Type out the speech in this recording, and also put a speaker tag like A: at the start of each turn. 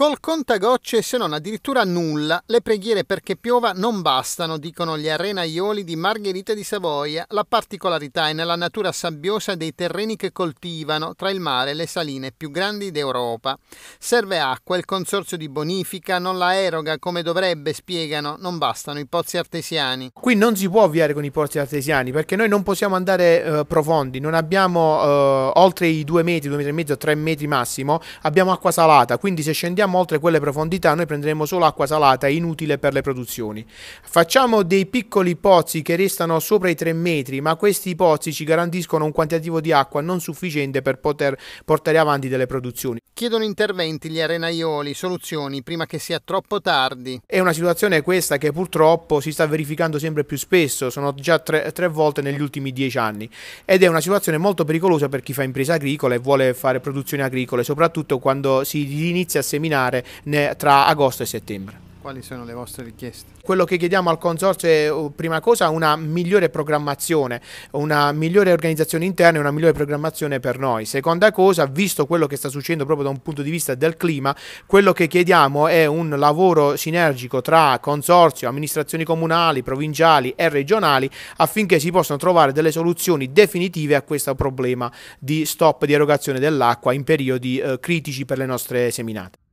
A: Col contagocce, se non addirittura nulla, le preghiere perché piova non bastano, dicono gli arenaioli di Margherita di Savoia. La particolarità è nella natura sabbiosa dei terreni che coltivano, tra il mare e le saline più grandi d'Europa. Serve acqua, il consorzio di bonifica non la eroga come dovrebbe, spiegano, non bastano i pozzi
B: artesiani. Qui non si può avviare con i pozzi artesiani perché noi non possiamo andare eh, profondi, non abbiamo eh, oltre i due metri, due metri e mezzo, tre metri massimo, abbiamo acqua salata, quindi se scendiamo andiamo oltre quelle profondità noi prenderemo solo acqua salata inutile per le produzioni. Facciamo dei piccoli pozzi che restano sopra i 3 metri, ma questi pozzi ci garantiscono un quantitativo di acqua non sufficiente per poter portare avanti delle produzioni.
A: Chiedono interventi gli arenaioli,
B: soluzioni prima che sia troppo tardi. È una situazione questa che purtroppo si sta verificando sempre più spesso, sono già tre, tre volte negli ultimi dieci anni ed è una situazione molto pericolosa per chi fa impresa agricola e vuole fare produzioni agricole, soprattutto quando si inizia a seminare terminare tra agosto e settembre.
C: Quali sono le vostre richieste?
B: Quello che chiediamo al Consorzio è, oh, prima cosa, una migliore programmazione, una migliore organizzazione interna e una migliore programmazione per noi. Seconda cosa, visto quello che sta succedendo proprio da un punto di vista del clima, quello che chiediamo è un lavoro sinergico tra Consorzio, amministrazioni comunali, provinciali e regionali affinché si possano trovare delle soluzioni definitive a questo problema di stop di erogazione dell'acqua in periodi eh, critici per le nostre seminate.